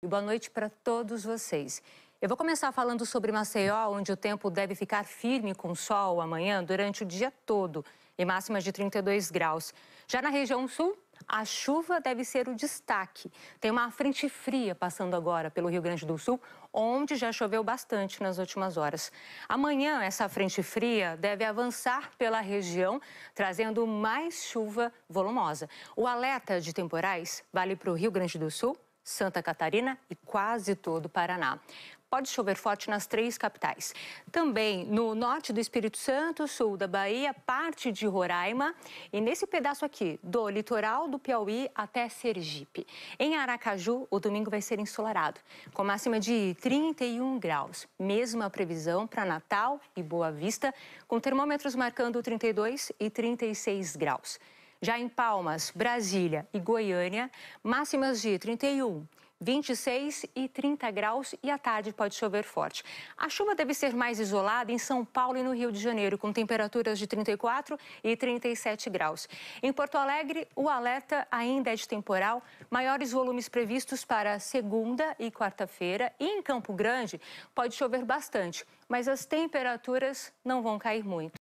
E boa noite para todos vocês. Eu vou começar falando sobre Maceió, onde o tempo deve ficar firme com sol amanhã durante o dia todo e máximas de 32 graus. Já na região sul, a chuva deve ser o destaque. Tem uma frente fria passando agora pelo Rio Grande do Sul, onde já choveu bastante nas últimas horas. Amanhã, essa frente fria deve avançar pela região, trazendo mais chuva volumosa. O alerta de temporais vale para o Rio Grande do Sul, Santa Catarina e quase todo o Paraná. Pode chover forte nas três capitais. Também no norte do Espírito Santo, sul da Bahia, parte de Roraima e nesse pedaço aqui, do litoral do Piauí até Sergipe. Em Aracaju, o domingo vai ser ensolarado, com máxima de 31 graus. Mesma previsão para Natal e Boa Vista, com termômetros marcando 32 e 36 graus. Já em Palmas, Brasília e Goiânia, máximas de 31, 26 e 30 graus e à tarde pode chover forte. A chuva deve ser mais isolada em São Paulo e no Rio de Janeiro, com temperaturas de 34 e 37 graus. Em Porto Alegre, o alerta ainda é de temporal, maiores volumes previstos para segunda e quarta-feira. E em Campo Grande, pode chover bastante, mas as temperaturas não vão cair muito.